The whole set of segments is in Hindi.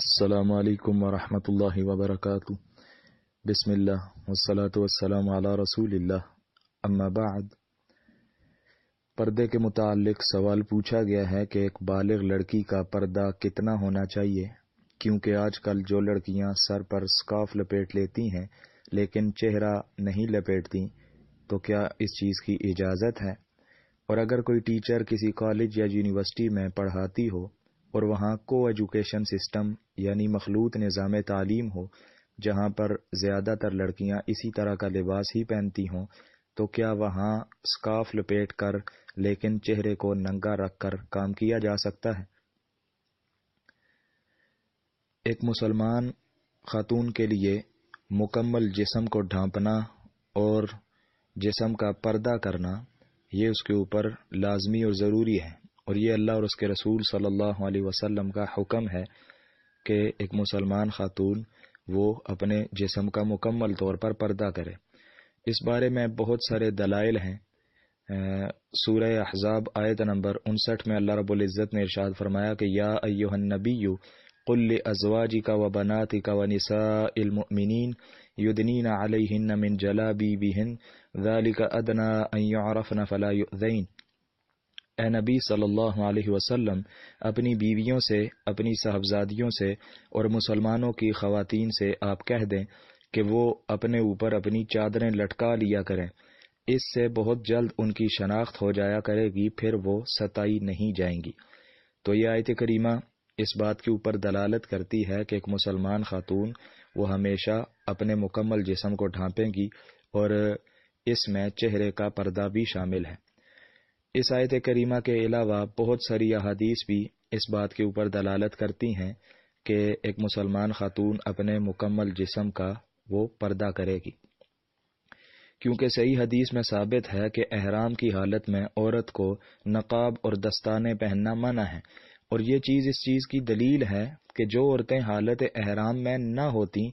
السلام عليكم ورحمة الله وبركاته بسم الله والصلاة والسلام على रसूल अल्लाह अम्मा बाद पर्दे के मुतालिक सवाल पूछा गया है कि एक बालिग लड़की का पर्दा कितना होना चाहिए क्योंकि आजकल जो लड़कियां सर पर स्काफ लपेट लेती हैं लेकिन चेहरा नहीं लपेटती तो क्या इस चीज़ की इजाज़त है और अगर कोई टीचर किसी कॉलेज या यूनिवर्सिटी में पढ़ाती हो और वहाँ को एजुकेशन सिस्टम यानी मखलूत निज़ाम तालीम हो जहाँ पर ज़्यादातर लड़कियाँ इसी तरह का लिबास ही पहनती हों तो क्या वहाँ स्काफ लपेट कर लेकिन चेहरे को नंगा रख कर काम किया जा सकता है एक मुसलमान खातून के लिए मुकम्मल जिसम को ढांपना और जिसम का पर्दा करना ये उसके ऊपर लाजमी और ज़रूरी है और ये अल्लाह और उसके रसूल सल्लल्लाहु अलैहि वसल्लम का हुक्म है कि एक मुसलमान खातून वो अपने जिसम का मुकम्मल तौर पर पर्दा करे इस बारे में बहुत सारे दलाइल हैं सूर्य अहजाब आयत नंबर उनसठ में अल्लाह रबुल्ज़त ने इरशाद फरमाया कि या अयोहन नबीयू कुल अजवाजी का व बनाती का व निसामिन युदनीन अलहिन मिन जला बी ذلك أدنى أن يعرفن فلا يؤذين ए नबी सल्लल्लाहु अलैहि वसल्लम अपनी बीवियों से अपनी साहबजादियों से और मुसलमानों की खवातीन से आप कह दें कि वो अपने ऊपर अपनी चादरें लटका लिया करें इससे बहुत जल्द उनकी शनाख्त हो जाया करेगी फिर वो सताई नहीं जाएंगी तो ये आयत करीमा इस बात के ऊपर दलालत करती है कि एक मुसलमान खातून वो हमेशा अपने मुकम्मल जिसम को ढांपेंगी और इसमें चेहरे का पर्दा भी शामिल है इस आयत करीमा के अलावा बहुत सारी अहादीस भी इस बात के ऊपर दलालत करती हैं कि एक मुसलमान खातून अपने मुकम्मल जिसम का वो पर्दा करेगी क्योंकि सही हदीस में साबित है कि अहराम की हालत में औरत को नकाब और दस्ताने पहनना मना है और ये चीज़ इस चीज़ की दलील है कि जो औरतें हालत अहराम में ना होती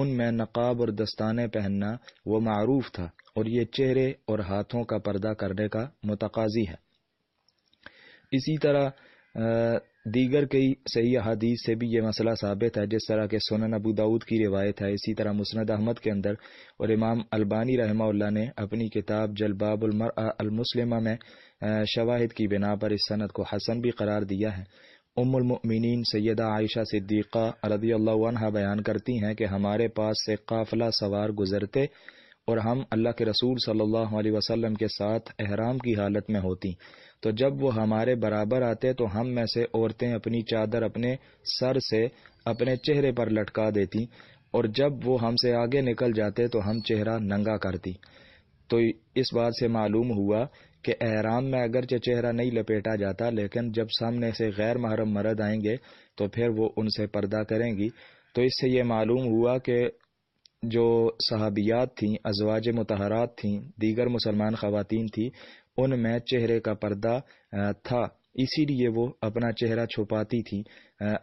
उनमें नकाब और दस्ताने पहनना वो मरूफ था और ये चेहरे और हाथों का पर्दा करने का मतकाजी है इसी तरह दीगर कई सही अहादीस से भी ये मसला साबित है जिस तरह के सोनन अबू दाऊद की रिवायत है इसी तरह मुसनद अहमद के अंदर और इमाम अलबानी रहमा ने अपनी किताब जलबाबुलमर अलमुसलिमा में शवाहिद की बिना पर इस सनत को हसन भी करार दिया है उम्मीन सैदा आयशा सिद्दीक़ा रदी अल्लाह बयान करती हैं कि हमारे पास से काफिला सवार गुजरते और हम अल्लाह के रसूल सल्लल्लाहु अलैहि वसल्लम के साथ अहराम की हालत में होती तो जब वो हमारे बराबर आते तो हम में से औरतें अपनी चादर अपने सर से अपने चेहरे पर लटका देती और जब वो हमसे आगे निकल जाते तो हम चेहरा नंगा करती तो इस बात से मालूम हुआ कि एहराम में अगरचे चेहरा नहीं लपेटा जाता लेकिन जब सामने से गैर महरम मर्द आएंगे तो फिर वो उनसे पर्दा करेंगी तो इससे ये मालूम हुआ कि जो सहाबियात थी अजवाज मतहरात थीं दीगर मुसलमान खातन थीं उनमें चेहरे का पर्दा था इसीलिए वो अपना चेहरा छुपाती थी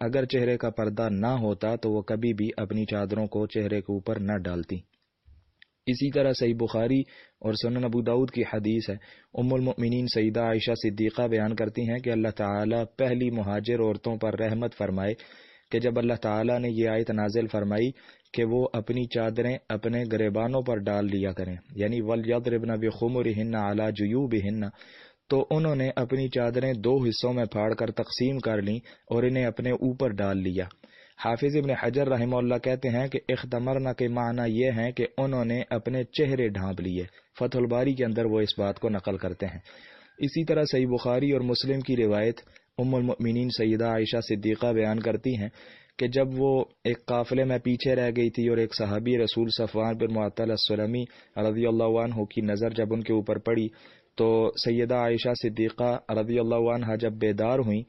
अगर चेहरे का पर्दा ना होता तो वो कभी भी अपनी चादरों को चेहरे के ऊपर न डालती इसी तरह सही बुखारी और सन अबू दाऊद की हदीस है उमुलमिन सईदा आयशा सिद्दीक़ा बयान करती हैं कि अल्लाह ताला पहली महाजिर औरतों पर रहमत फरमाए कि जब अल्लाह ताला ने यह आयत नाजिल फरमाई कि वो अपनी चादरें अपने गरेबानों पर डाल लिया करें यानी वल यदरबना बेखुमर हिन्ना आला जयूब हिन्ना तो उन्होंने अपनी चादरें दो हिस्सों में फाड़ कर तकसीम कर लीं और इन्हें अपने ऊपर डाल लिया हाफिज इबन हजर रही कहते हैं कि इखदमरना के माना यह है कि उन्होंने अपने चेहरे ढांप लिए फतुलबारी के अंदर वो इस बात को नकल करते हैं इसी तरह सही बुखारी और मुस्लिम की रिवायत उमिन सयदा आयशा सिद्दीक़ा बयान करती हैं कि जब वो एक काफ़िले में पीछे रह गई थी और एक सहाबी रसूल सफवान बिन मअतलमी रजी अल्लाह की नज़र जब उनके ऊपर पड़ी तो सैदा आयशा सिद्दीक़ा रजी अल्लाह जब बेदार हुई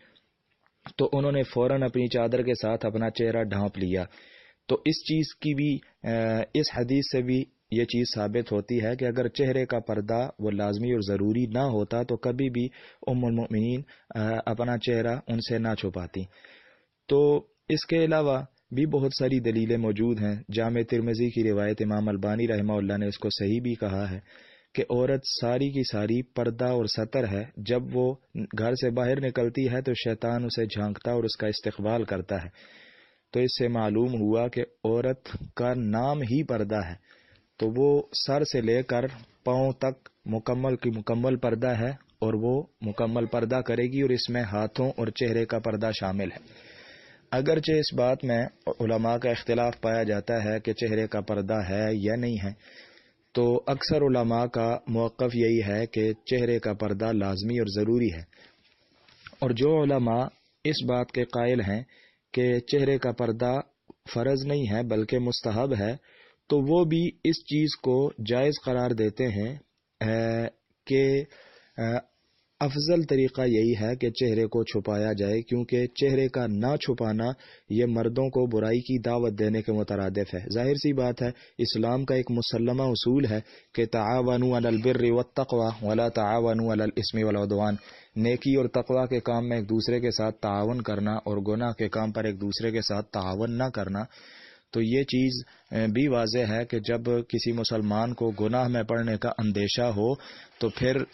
तो उन्होंने फौरन अपनी चादर के साथ अपना चेहरा ढांप लिया तो इस चीज़ की भी इस हदीस से भी ये चीज़ साबित होती है कि अगर चेहरे का पर्दा वो लाजमी और ज़रूरी ना होता तो कभी भी उमिन अपना चेहरा उनसे ना छुपाती तो इसके अलावा भी बहुत सारी दलीलें मौजूद हैं जाम तिरमजी की रिवायत इमाम अलबानी रहमा ने इसको सही भी कहा है कि औरत सारी की सारी पर्दा और सतर है जब वो घर से बाहर निकलती है तो शैतान उसे झांकता और उसका इस्तेवाल करता है तो इससे मालूम हुआ कि औरत का नाम ही पर्दा है तो वो सर से लेकर पाओ तक मुकम्मल की मुकम्मल पर्दा है और वो मुकम्मल पर्दा करेगी और इसमें हाथों और चेहरे का पर्दा शामिल है अगरचे इस बात में उलमा का इख्तलाफ पाया जाता है कि चेहरे का पर्दा है या नहीं है तो अक्सर उलमा का मौक़ यही है कि चेहरे का पर्दा लाजमी और ज़रूरी है और जो उलमा इस बात के कायल हैं कि चेहरे का पर्दा फ़र्ज़ नहीं है बल्कि मुस्तहब है तो वो भी इस चीज़ को जायज़ करार देते हैं कि अफजल तरीक़ा यही है कि चेहरे को छुपाया जाए क्योंकि चेहरे का ना छुपाना ये मर्दों को बुराई की दावत देने के मुतरद है जाहिर सी बात है इस्लाम का एक मुसलमा उसूल है कि तावन व तकवा वाला तावन अलस्मी वलदवान नेकी और तकवा के काम में एक दूसरे के साथ तावन करना और गुनाह के काम पर एक दूसरे के साथ तावन न करना तो ये चीज़ भी वाजह है कि जब किसी मुसलमान को गुनाह में पड़ने का अंदेशा हो तो फिर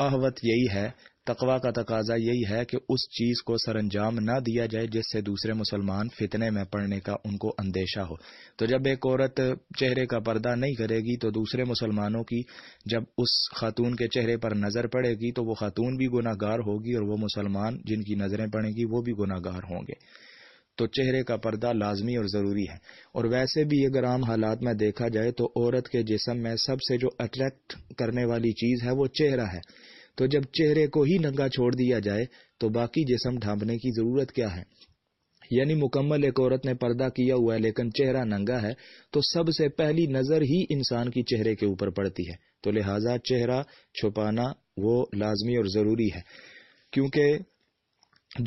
अहवत यही है तकवा का तकाजा यही है कि उस चीज़ को सरंजाम ना दिया जाए जिससे दूसरे मुसलमान फितने में पड़ने का उनको अंदेशा हो तो जब एक औरत चेहरे का पर्दा नहीं करेगी तो दूसरे मुसलमानों की जब उस खातून के चेहरे पर नज़र पड़ेगी तो वो खातून भी गुनागार होगी और वो मुसलमान जिनकी नज़रें पड़ेगी वो भी गुनागार होंगे तो चेहरे का पर्दा लाजमी और ज़रूरी है और वैसे भी अगर आम हालात में देखा जाए तो औरत के जिसम में सबसे जो अट्रैक्ट करने वाली चीज़ है वो चेहरा है तो जब चेहरे को ही नंगा छोड़ दिया जाए तो बाकी जिसम ढांपने की ज़रूरत क्या है यानी मुकम्मल एक औरत ने पर्दा किया हुआ है लेकिन चेहरा नंगा है तो सबसे पहली नज़र ही इंसान की चेहरे के ऊपर पड़ती है तो लिहाजा चेहरा छुपाना वो लाजमी और ज़रूरी है क्योंकि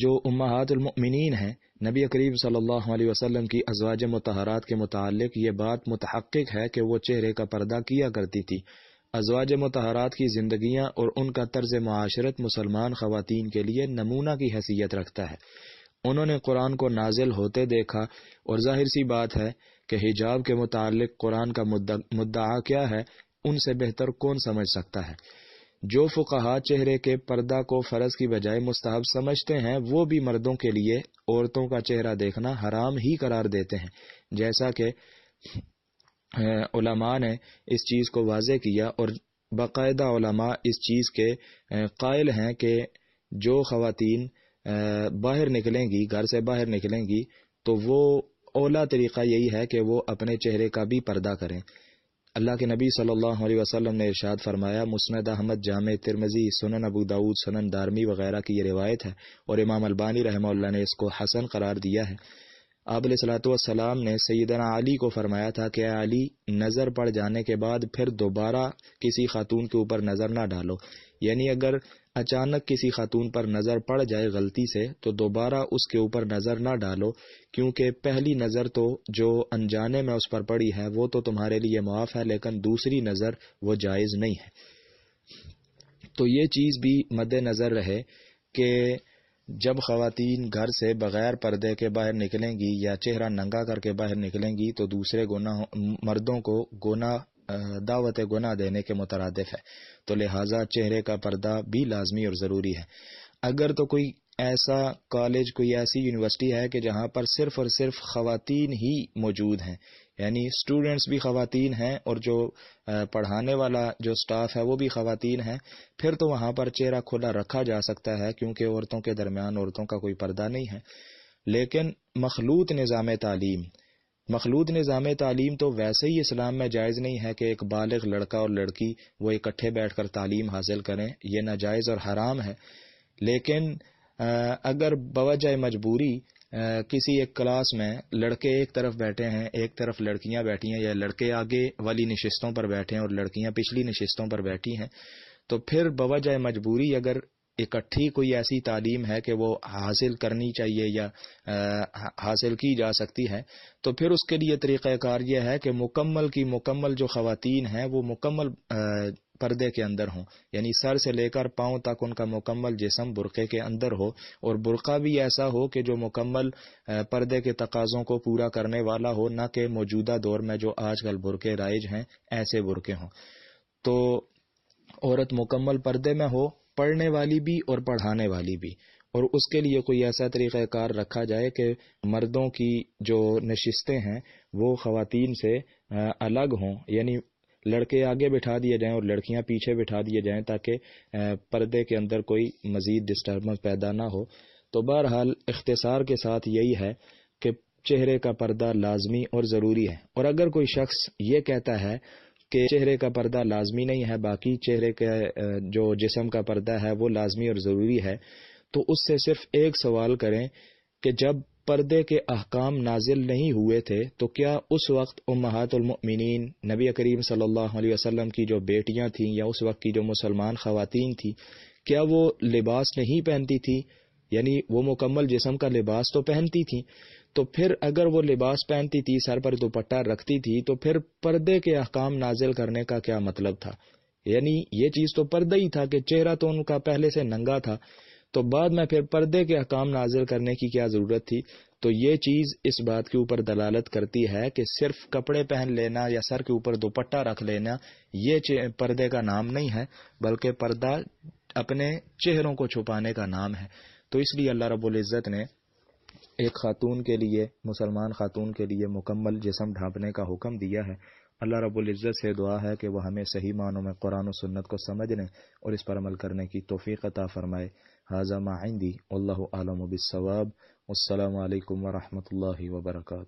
जो उम्मातमिन हैं नबी करीब सल्लल्लाहु अलैहि वसल्लम की अजवाज मतहरात के मुतालिक ये बात मुतहक़ है कि वो चेहरे का पर्दा किया करती थी अजवाज मतहरात की जिंदगियाँ और उनका तर्ज माशरत मुसलमान खवतिन के लिए नमूना की हैसियत रखता है उन्होंने कुरान को नाजिल होते देखा और जाहिर सी बात है कि हिजाब के मुतल कुरान का मुद्दा क्या है उनसे बेहतर कौन समझ सकता है जो फुकाहा चेहरे के पर्दा को फ़र्ज की बजाय मुस्तहब समझते हैं वो भी मर्दों के लिए औरतों का चेहरा देखना हराम ही करार देते हैं जैसा कि उलमा ने इस चीज़ को वाजे किया और बाकायदा उलमा इस चीज़ के कायल हैं कि जो खातन बाहर निकलेंगी घर से बाहर निकलेंगी तो वो ओला तरीक़ा यही है कि वो अपने चेहरे का भी पर्दा करें अल्लाह के नबी सल्लल्लाहु अलैहि वसल्लम ने इरशाद फरमाया मुस्नद अहमद जाम तिरमजी सुनन अबू दाऊद सुनन दारमी वगैरह की ये रिवायत है और इमाम अलबानी रहमल्ला ने इसको हसन करार दिया है आबल सलाम ने सैदना अली को फरमाया था कि अली नज़र पड़ जाने के बाद फिर दोबारा किसी खातून के ऊपर नज़र ना डालो यानी अगर अचानक किसी खातून पर नज़र पड़ जाए गलती से तो दोबारा उसके ऊपर नज़र ना डालो क्योंकि पहली नज़र तो जो अनजाने में उस पर पड़ी है वो तो तुम्हारे लिए माफ़ है लेकिन दूसरी नज़र वो जायज़ नहीं है तो ये चीज़ भी मद्देनजर नज़र रहे कि जब खातन घर से बग़ैर पर्दे के बाहर निकलेंगी या चेहरा नंगा करके बाहर निकलेंगी तो दूसरे गुना मर्दों को गुना दावत गुना देने के मुतरदफ है तो लिहाजा चेहरे का पर्दा भी लाजमी और ज़रूरी है अगर तो कोई ऐसा कॉलेज कोई ऐसी यूनिवर्सिटी है कि जहाँ पर सिर्फ और सिर्फ खातन ही मौजूद हैं यानी स्टूडेंट्स भी खातन हैं और जो पढ़ाने वाला जो स्टाफ है वो भी खातन हैं फिर तो वहाँ पर चेहरा खुला रखा जा सकता है क्योंकि औरतों के दरमियान औरतों का कोई पर्दा नहीं है लेकिन मखलूत निज़ाम तालीम मखलूद निज़ाम तालीम तो वैसे ही इस्लाम में जायज़ नहीं है कि एक बालग लड़का और लड़की वो इकट्ठे बैठ कर तालीम हासिल करें यह नाजायज़ और हराम है लेकिन अगर बवजह मजबूरी किसी एक क्लास में लड़के एक तरफ बैठे हैं एक तरफ लड़कियां बैठी हैं या लड़के आगे वाली नशस्तों पर बैठे हैं और लड़कियां पिछली नशस्तों पर बैठी हैं तो फिर बवजह मजबूरी अगर इकट्ठी कोई ऐसी तालीम है कि वो हासिल करनी चाहिए या आ, हासिल की जा सकती है तो फिर उसके लिए तरीक़ाकार यह है कि मुकम्मल की मुकम्मल जो ख़वान हैं वो मुकम्मल पर्दे के अंदर हों यानी सर से लेकर पाँव तक उनका मुकम्मल जिसम बुरक़े के अंदर हो और बुरक़ा भी ऐसा हो कि जो मुकम्मल पर्दे के तकाज़ों को पूरा करने वाला हो न कि मौजूदा दौर में जो आजकल बुरके राइज हैं ऐसे बुरके हों तो औरत मुकम्मल पर्दे में हो पढ़ने वाली भी और पढ़ाने वाली भी और उसके लिए कोई ऐसा तरीक़ाकार रखा जाए कि मर्दों की जो नशस्तें हैं वो खातन से अलग हों यानी लड़के आगे बिठा दिए जाएं और लड़कियां पीछे बिठा दिए जाएं ताकि पर्दे के अंदर कोई मज़ीद डिस्टर्बेंस पैदा ना हो तो बहरहाल इख्तसार के साथ यही है कि चेहरे का पर्दा लाजमी और ज़रूरी है और अगर कोई शख्स ये कहता है कि चेहरे का पर्दा लाजमी नहीं है बाकी चेहरे के जो जिसम का पर्दा है वो लाजमी और ज़रूरी है तो उससे सिर्फ एक सवाल करें कि जब पर्दे के अहकाम नाजिल नहीं हुए थे तो क्या उस वक्त उमहातुलमिन नबी करीम सल्लल्लाहु अलैहि वसल्लम की जो बेटियां थीं या उस वक्त की जो मुसलमान खातन थी क्या वो लिबास नहीं पहनती थी यानी वो मुकम्मल जिसम का लिबास तो पहनती थी तो फिर अगर वो लिबास पहनती थी सर पर दुपट्टा रखती थी तो फिर पर्दे के अहकाम नाजिल करने का क्या मतलब था यानी ये चीज तो पर्दा ही था कि चेहरा तो उनका पहले से नंगा था तो बाद में फिर पर्दे के अहकाम नाजिल करने की क्या जरूरत थी तो ये चीज इस बात के ऊपर दलालत करती है कि सिर्फ कपड़े पहन लेना या सर के ऊपर दुपट्टा रख लेना ये पर्दे का नाम नहीं है बल्कि पर्दा अपने चेहरों को छुपाने का नाम है तो इसलिए अल्लाह रबुल्ज़त ने एक खातून के लिए मुसलमान खातून के लिए मुकम्मल जिसम ढांपने का हुक्म दिया है अल्लाह रबुल्ज़त से दुआ है कि वह हमें सही मानों में कुरान और सुन्नत को समझने और इस पर अमल करने की तोफ़ी अता फ़रमाए हाजा माइंदी अल्लाह आलम बिसवाब अल्लाम वरहमल वर्का